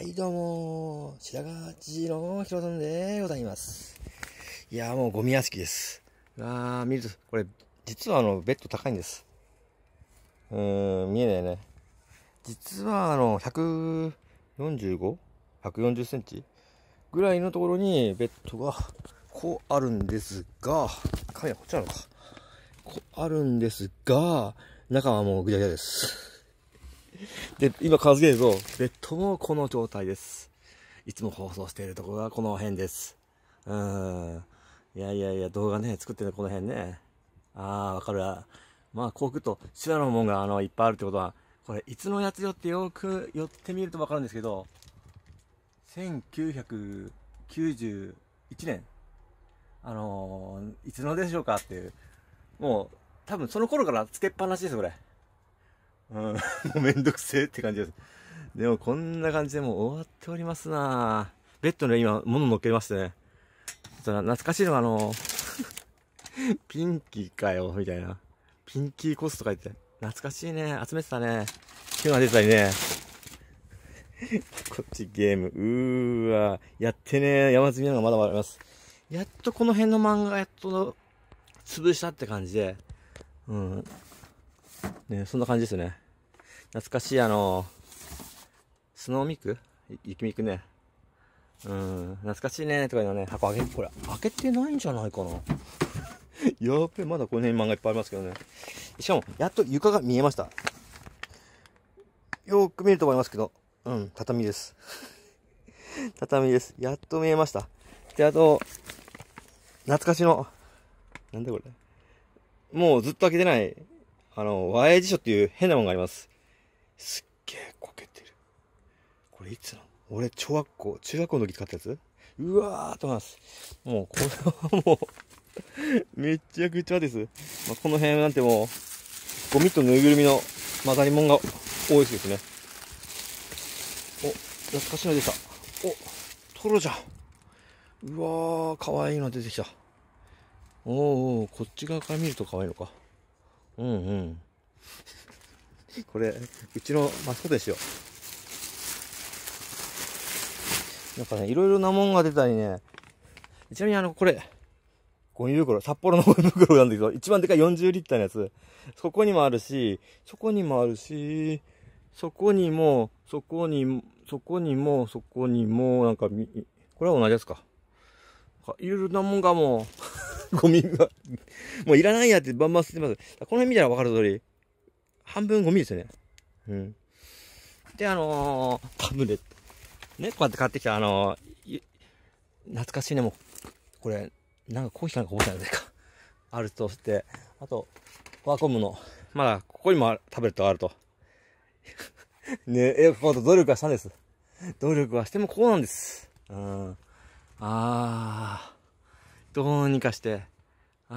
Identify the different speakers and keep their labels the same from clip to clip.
Speaker 1: はい、どうも、白髪次のひろさんでございます。いやもうゴミ屋敷です。あー、見ると、これ、実はあの、ベッド高いんです。うーん、見えないね。実はあの、145?140 センチぐらいのところにベッドが、こうあるんですが、カメラこっちなのか。こうあるんですが、中はもうぐちゃぐちゃです。で、今片付けると、ベッドもこの状態です。いつも放送しているところがこの辺です。うん。いやいやいや、動画ね、作ってるこの辺ね。ああ、わかるわ。まあ、こう来ると、手羅の門があの、いっぱいあるってことは、これ、いつのやつよってよく寄ってみるとわかるんですけど、1991年、あのー、いつのでしょうかっていう、もう、多分その頃からつけっぱなしです、これ。うん、もうめんどくせえって感じです。でもこんな感じでもう終わっておりますなベッドの今、物乗っけましてね。そ懐かしいのがあの、ピンキーかよ、みたいな。ピンキーコスとか言って懐かしいね。集めてたね。今日は出てたりね。こっちゲーム。うーわ。やってね山積みなのがまだあります。やっとこの辺の漫画やっと潰したって感じで。うん。ね、そんな感じですね。懐かしい、あの、スノーミク雪ミクね。うん、懐かしいね、とかいうのね、箱開け、これ、開けてないんじゃないかな。やっべ、まだこの辺漫画いっぱいありますけどね。しかも、やっと床が見えました。よーく見えると思いますけど、うん、畳です。畳です。やっと見えました。で、あと、懐かしの、なんだこれ。もうずっと開けてないあの、和英辞書っていう変なもんがあります。すっげえこけてる。これいつなの俺、小学校、中学校の時使ったやつうわーと思います。もう、これはもうめっちゃくちゃです。まあ、この辺なんてもう、ゴミとぬいぐるみの混ざり物が多いですね。お、懐かしいの出た。お、トロじゃん。うわー、かわいいの出てきた。おーおー、こっち側から見るとかわいいのか。うんうんこれうちのマスコットにしようなんかねいろいろなもんが出たりねちなみにあのこれゴミ袋札幌のゴミ袋なんだけど一番でかい40リッターのやつそこにもあるしそこにもあるしそこにもそこにもそこにもそこにもなんかこれは同じやつかいろいろなもんがもうゴミがもういらないやってバンバン捨ててます。この辺見たらわかる通り、半分ゴミですよね。うん。で、あのー、タブレット。ね、こうやって買ってきた、あのー、懐かしいね、もう。これ、なんかコーヒーなんかこぼしたんじゃないか。あるとして、あと、ワコムの、まだ、ここにもタブレットがあると。ねえ、こう努力はしたんです。努力はしてもこうなんです。うん。ああ。どうにかして。あ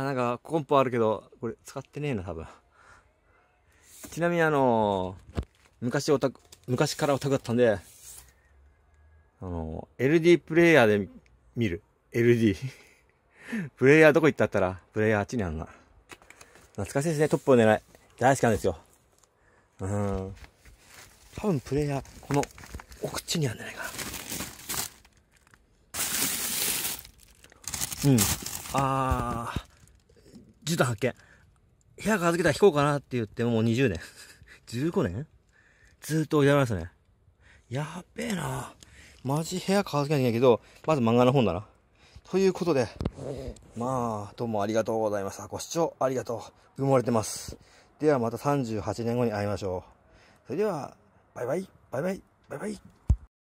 Speaker 1: ー、なんかコンポあるけど、これ使ってねえな、多分。ちなみにあのー、昔オタク、昔からオタクだったんで、あのー、LD プレイヤーで見る。LD。プレイヤーどこ行ったったら、プレイヤーあっちにあんな。懐かしいですね、トップを狙い。大好きなんですよ。うん。多分プレイヤー、この、奥地にあるんじゃないかな。うん。あー、自他発見。部屋片付預けたら引こうかなって言ってもう20年。15 年ずっと置いてありましたね。やっべえなマジ部屋片付けなきゃいけないけど、まず漫画の本だな。ということで、まあ、どうもありがとうございました。ご視聴ありがとう。埋もれてます。ではまた38年後に会いましょう。それでは、バイバイ、バイバイ、バイバイ。